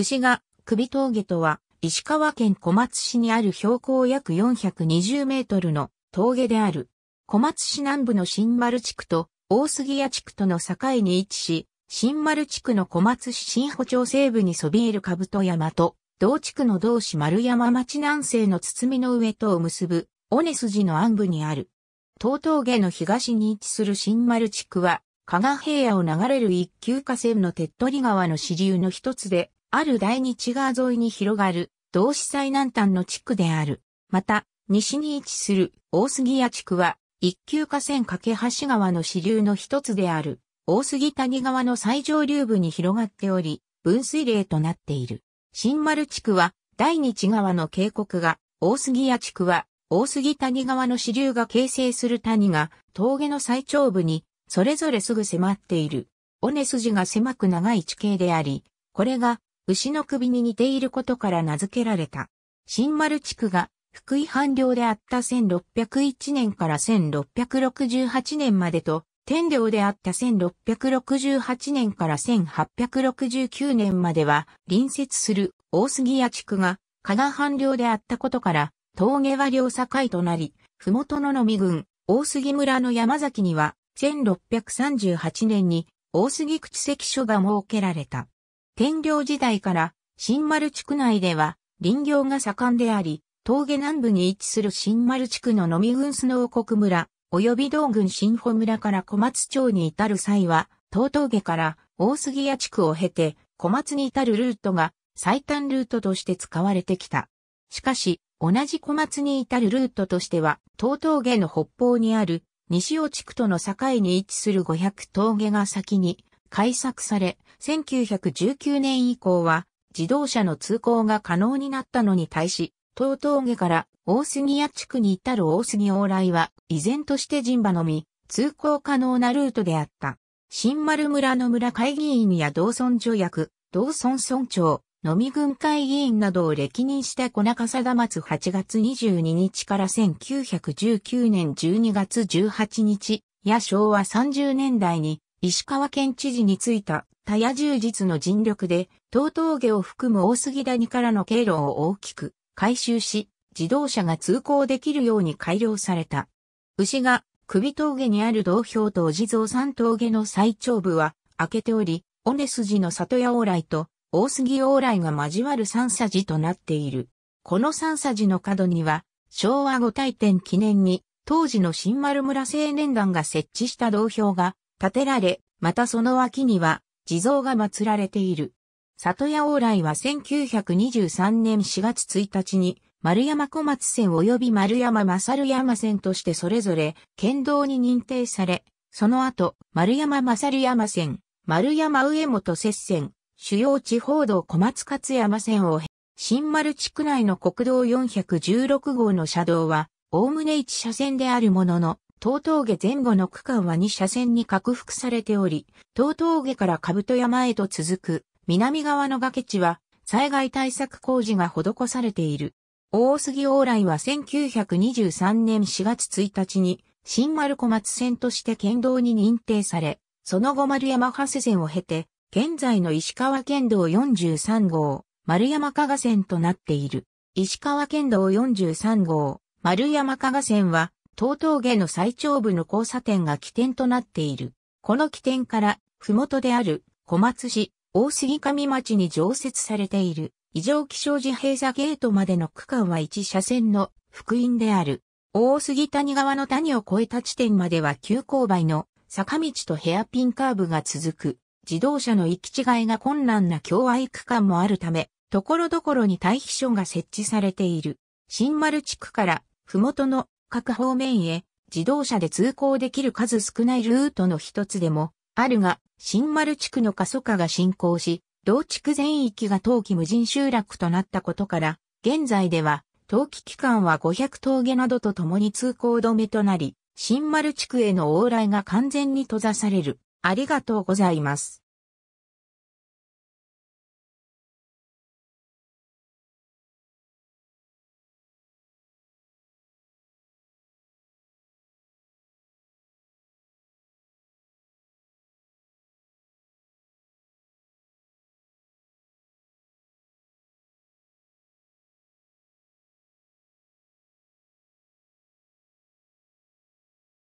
牛が首峠とは、石川県小松市にある標高約420メートルの峠である。小松市南部の新丸地区と大杉谷地区との境に位置し、新丸地区の小松市新保町西部にそびえる兜山と、同地区の同市丸山町南西の堤の上とを結ぶ、尾根筋の暗部にある。東峠の東に位置する新丸地区は、加賀平野を流れる一級河川の手っ取り川の支流の一つで、ある第二地川沿いに広がる、同市最南端の地区である。また、西に位置する大杉谷地区は、一級河川架橋川の支流の一つである、大杉谷川の最上流部に広がっており、分水嶺となっている。新丸地区は、第二地川の渓谷が、大杉谷地区は、大杉谷川の支流が形成する谷が、峠の最頂部に、それぞれすぐ迫っている。尾根筋が狭く長い地形であり、これが牛の首に似ていることから名付けられた。新丸地区が福井藩領であった1601年から1668年までと、天領であった1668年から1869年までは、隣接する大杉屋地区が、加賀藩領であったことから、峠は領境となり、麓の野み郡、大杉村の山崎には、1638年に、大杉口関所が設けられた。天領時代から新丸地区内では林業が盛んであり、峠南部に位置する新丸地区の飲み郡スノー国村、及び道郡新保村から小松町に至る際は、東峠から大杉谷地区を経て小松に至るルートが最短ルートとして使われてきた。しかし、同じ小松に至るルートとしては、東峠の北方にある西尾地区との境に位置する五百峠が先に改作され、1919年以降は自動車の通行が可能になったのに対し、東峠から大杉屋地区に至る大杉往来は依然として人馬のみ通行可能なルートであった。新丸村の村会議員や道村助役、道村村長、のみ軍会議員などを歴任した小中定松8月22日から1919年12月18日や昭和30年代に石川県知事についた、田屋充実の尽力で、東峠を含む大杉谷からの経路を大きく改修し、自動車が通行できるように改良された。牛が首峠にある道標とお地蔵三峠の最長部は開けており、尾根筋の里屋往来と大杉往来が交わる三差寺となっている。この三差寺の角には、昭和五大典記念に、当時の新丸村青年団が設置した道標が建てられ、またその脇には地蔵が祀られている。里屋往来は1923年4月1日に丸山小松線及び丸山勝山線としてそれぞれ県道に認定され、その後丸山勝山線、丸山上本接線、主要地方道小松勝山線を新丸地区内の国道416号の車道は、おおむね一車線であるものの、東峠前後の区間は2車線に拡幅されており、東峠から兜山へと続く南側の崖地は災害対策工事が施されている。大杉往来は1923年4月1日に新丸小松線として県道に認定され、その後丸山長谷線を経て、現在の石川県道43号、丸山加賀線となっている。石川県道43号、丸山加賀線は東峠の最長部の交差点が起点となっている。この起点から、ふもとである小松市、大杉上町に常設されている、異常気象時閉鎖ゲートまでの区間は1車線の福音である。大杉谷側の谷を越えた地点までは急勾配の坂道とヘアピンカーブが続く。自動車の行き違いが困難な境外区間もあるため、ところどころに退避所が設置されている。新丸地区から、ふもとの各方面へ自動車で通行できる数少ないルートの一つでもあるが、新丸地区の過疎化が進行し、同地区全域が冬季無人集落となったことから、現在では、冬季期間は500峠などと共に通行止めとなり、新丸地区への往来が完全に閉ざされる。ありがとうございます。